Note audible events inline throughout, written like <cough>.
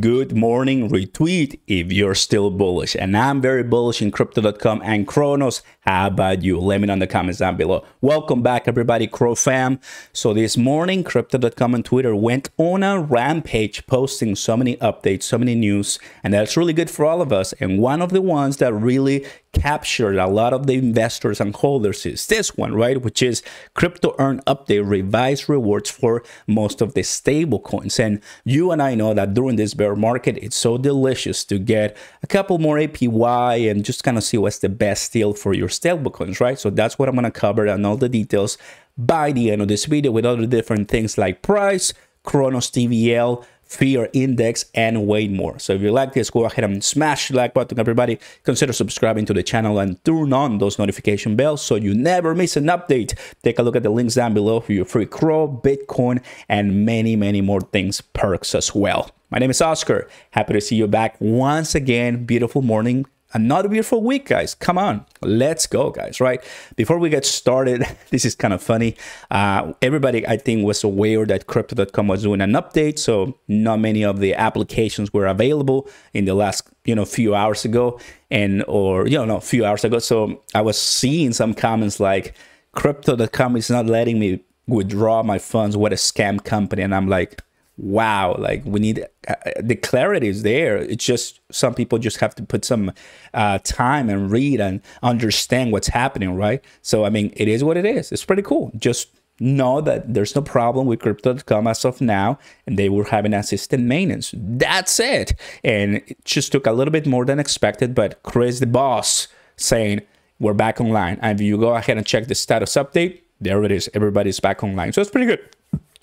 good morning retweet if you're still bullish. And I'm very bullish in crypto.com and Chronos. How about you? Let me know in the comments down below. Welcome back, everybody, Crow fam. So this morning, crypto.com and Twitter went on a rampage posting so many updates, so many news, and that's really good for all of us. And one of the ones that really captured a lot of the investors and holders is this one, right? Which is crypto earn update revised rewards for most of the stable coins. And you and I know that during this bear market, it's so delicious to get a couple more APY and just kind of see what's the best deal for your stablecoins, right? So that's what I'm going to cover and all the details by the end of this video with other different things like price, Kronos TVL, fear index and way more so if you like this go ahead and smash the like button everybody consider subscribing to the channel and turn on those notification bells so you never miss an update take a look at the links down below for your free crow bitcoin and many many more things perks as well my name is oscar happy to see you back once again beautiful morning another beautiful week, guys. Come on, let's go, guys, right? Before we get started, <laughs> this is kind of funny. Uh, everybody, I think, was aware that Crypto.com was doing an update, so not many of the applications were available in the last, you know, few hours ago and, or, you know, a few hours ago. So I was seeing some comments like, Crypto.com is not letting me withdraw my funds. What a scam company. And I'm like, wow like we need uh, uh, the clarity is there it's just some people just have to put some uh, time and read and understand what's happening right so i mean it is what it is it's pretty cool just know that there's no problem with crypto.com as of now and they were having an system maintenance that's it and it just took a little bit more than expected but chris the boss saying we're back online and if you go ahead and check the status update there it is everybody's back online so it's pretty good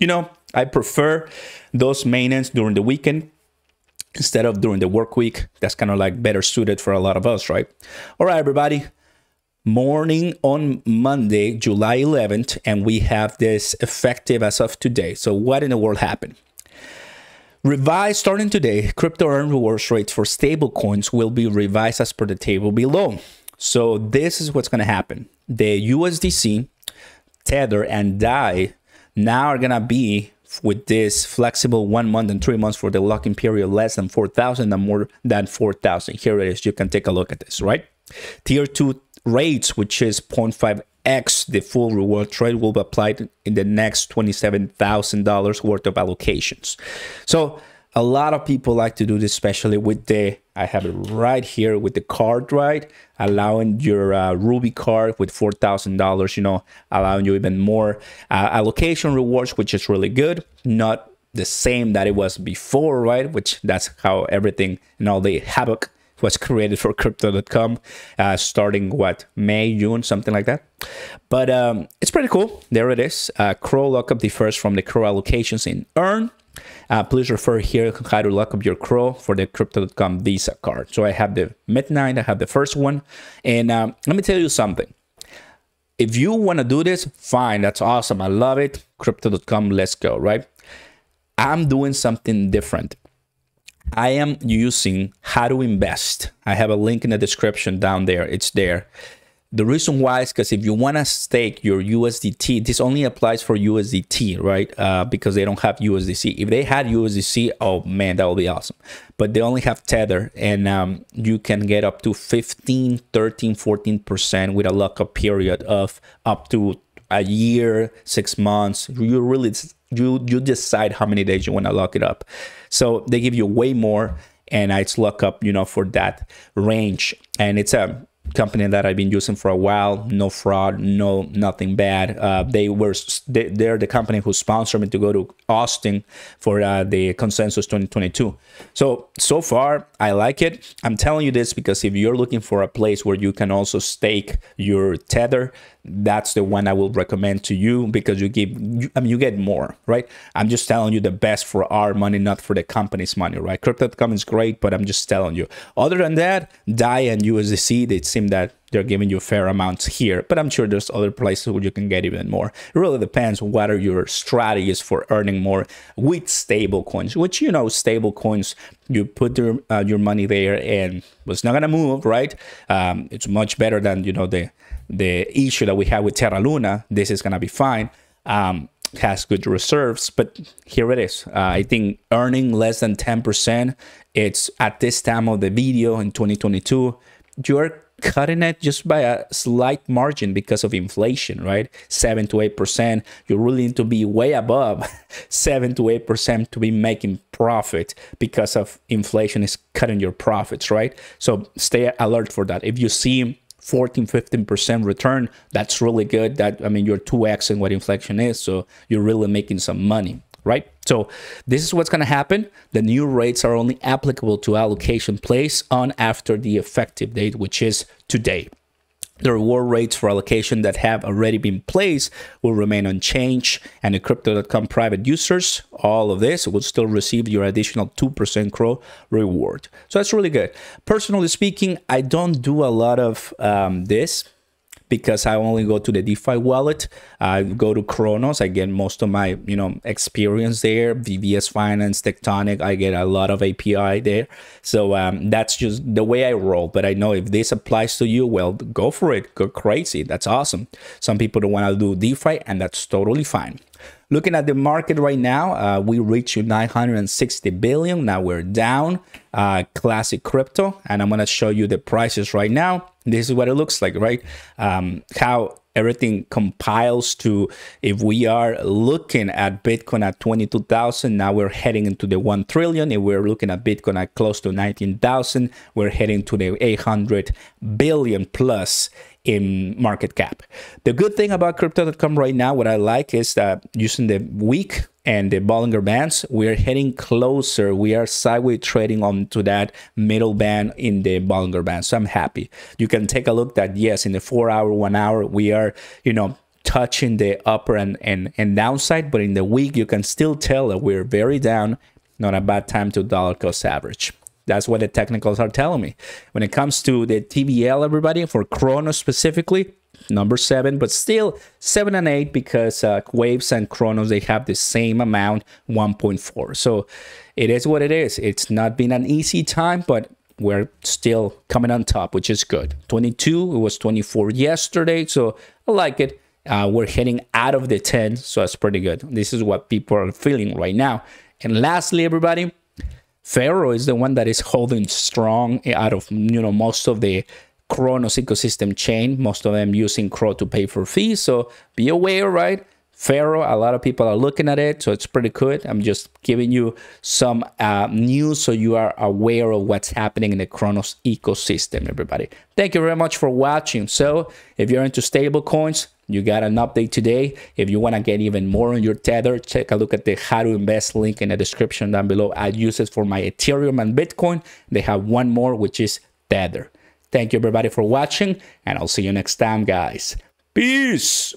you know, I prefer those maintenance during the weekend instead of during the work week. That's kind of like better suited for a lot of us, right? All right, everybody. Morning on Monday, July 11th, and we have this effective as of today. So, what in the world happened? Revised starting today, crypto earn rewards rates for stable coins will be revised as per the table below. So, this is what's going to happen the USDC, Tether, and DAI now are gonna be with this flexible one month and three months for the locking period less than 4,000 and more than 4,000. Here it is. You can take a look at this, right? Tier 2 rates, which is 0.5x, the full reward trade will be applied in the next $27,000 worth of allocations. So a lot of people like to do this, especially with the, I have it right here with the card, right? Allowing your uh, Ruby card with $4,000, you know, allowing you even more uh, allocation rewards, which is really good. Not the same that it was before, right? Which that's how everything and all the havoc was created for crypto.com uh, starting what May, June, something like that. But um, it's pretty cool. There it is. Uh, Crow lockup differs from the Crow allocations in Earn. Uh, please refer here how to lock up your Crow for the Crypto.com Visa card. So I have the Midnight, I have the first one. And um, let me tell you something. If you want to do this, fine, that's awesome. I love it. Crypto.com, let's go, right? I'm doing something different. I am using how to invest. I have a link in the description down there. It's there. The reason why is because if you want to stake your USDT, this only applies for USDT, right? Uh, because they don't have USDC. If they had USDC, oh man, that would be awesome. But they only have Tether, and um, you can get up to 15, 13, 14% with a lockup period of up to a year, six months. You really you you decide how many days you want to lock it up. So they give you way more, and it's lock up you know for that range, and it's a um, company that I've been using for a while. No fraud, no nothing bad. Uh, they were they, they're the company who sponsored me to go to Austin for uh, the Consensus 2022. So so far I like it. I'm telling you this because if you're looking for a place where you can also stake your tether, that's the one I will recommend to you because you give you, I mean you get more right. I'm just telling you the best for our money, not for the company's money, right? Crypto.com is great, but I'm just telling you. Other than that, DAI and USDC they seem seem that they're giving you fair amounts here, but I'm sure there's other places where you can get even more. It really depends what are your strategies for earning more with stable coins, which, you know, stable coins, you put your, uh, your money there and it's not going to move, right? Um, it's much better than, you know, the, the issue that we have with Terra Luna. This is going to be fine. Um, has good reserves, but here it is. Uh, I think earning less than 10%, it's at this time of the video in 2022, you're cutting it just by a slight margin because of inflation, right? Seven to eight percent. You really need to be way above <laughs> seven to eight percent to be making profit because of inflation is cutting your profits, right? So stay alert for that. If you see 14 15% return that's really good that i mean you're 2x in what inflation is so you're really making some money right? So this is what's going to happen. The new rates are only applicable to allocation placed on after the effective date, which is today. The reward rates for allocation that have already been placed will remain unchanged, and the Crypto.com private users, all of this will still receive your additional 2% crow reward. So that's really good. Personally speaking, I don't do a lot of um, this because I only go to the DeFi wallet. I go to Kronos. I get most of my, you know, experience there. VVS Finance, Tectonic. I get a lot of API there. So um, that's just the way I roll. But I know if this applies to you, well, go for it. Go crazy. That's awesome. Some people don't want to do DeFi, and that's totally fine. Looking at the market right now, uh, we reached 960 billion. Now we're down. Uh, classic crypto, and I'm gonna show you the prices right now. This is what it looks like, right? Um, how everything compiles to if we are looking at Bitcoin at 22,000, now we're heading into the 1 trillion. If we're looking at Bitcoin at close to 19,000, we're heading to the 800 billion plus in market cap. The good thing about crypto.com right now, what I like is that using the week and the Bollinger Bands, we're heading closer. We are sideways trading onto that middle band in the Bollinger Band. So I'm happy. You can take a look that, yes, in the four hour, one hour, we are, you know, touching the upper and, and, and downside. But in the week, you can still tell that we're very down. Not a bad time to dollar cost average. That's what the technicals are telling me. When it comes to the TBL, everybody, for Chrono specifically, number seven, but still seven and eight because uh, Waves and Chronos they have the same amount, 1.4. So it is what it is. It's not been an easy time, but we're still coming on top, which is good. 22, it was 24 yesterday, so I like it. Uh, we're heading out of the 10, so that's pretty good. This is what people are feeling right now. And lastly, everybody, Pharaoh is the one that is holding strong out of you know most of the Kronos ecosystem chain, most of them using Crow to pay for fees. So be aware, right? Faro, a lot of people are looking at it, so it's pretty good. I'm just giving you some uh, news so you are aware of what's happening in the Kronos ecosystem, everybody. Thank you very much for watching. So if you're into stable coins, you got an update today. If you want to get even more on your Tether, take a look at the How to Invest link in the description down below. I use it for my Ethereum and Bitcoin. They have one more, which is Tether. Thank you everybody for watching and I'll see you next time guys. Peace!